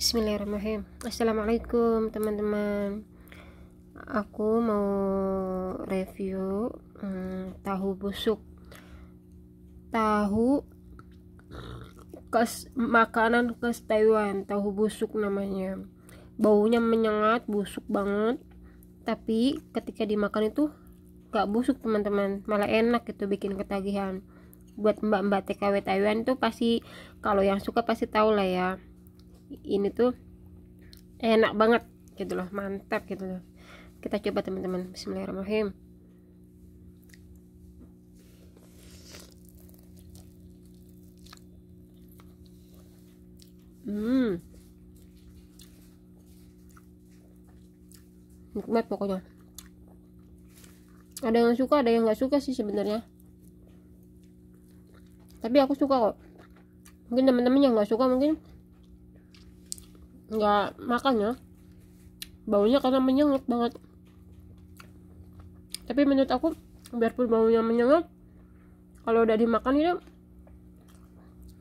Bismillahirrahmanirrahim Assalamualaikum teman-teman Aku mau review hmm, tahu busuk Tahu kes, makanan khas Taiwan Tahu busuk namanya Baunya menyengat, busuk banget Tapi ketika dimakan itu gak busuk teman-teman Malah enak gitu bikin ketagihan Buat mbak-mbak TKW Taiwan tuh pasti Kalau yang suka pasti tau lah ya ini tuh enak banget gitu loh mantap gitu loh kita coba teman-teman Bismillahirrahmanirrahim hmm nikmat pokoknya ada yang suka ada yang nggak suka sih sebenarnya tapi aku suka kok mungkin teman-teman yang nggak suka mungkin nggak makan ya baunya karena menyengat banget tapi menurut aku biarpun baunya menyengat kalau udah dimakan itu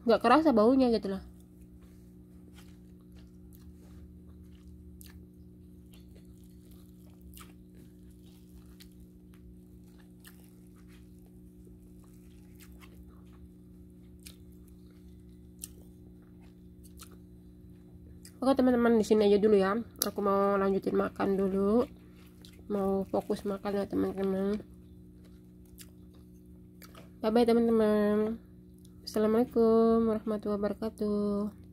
nggak kerasa baunya gitu lah oke teman-teman di sini aja dulu ya aku mau lanjutin makan dulu mau fokus makan ya teman-teman bye bye teman-teman assalamualaikum warahmatullahi wabarakatuh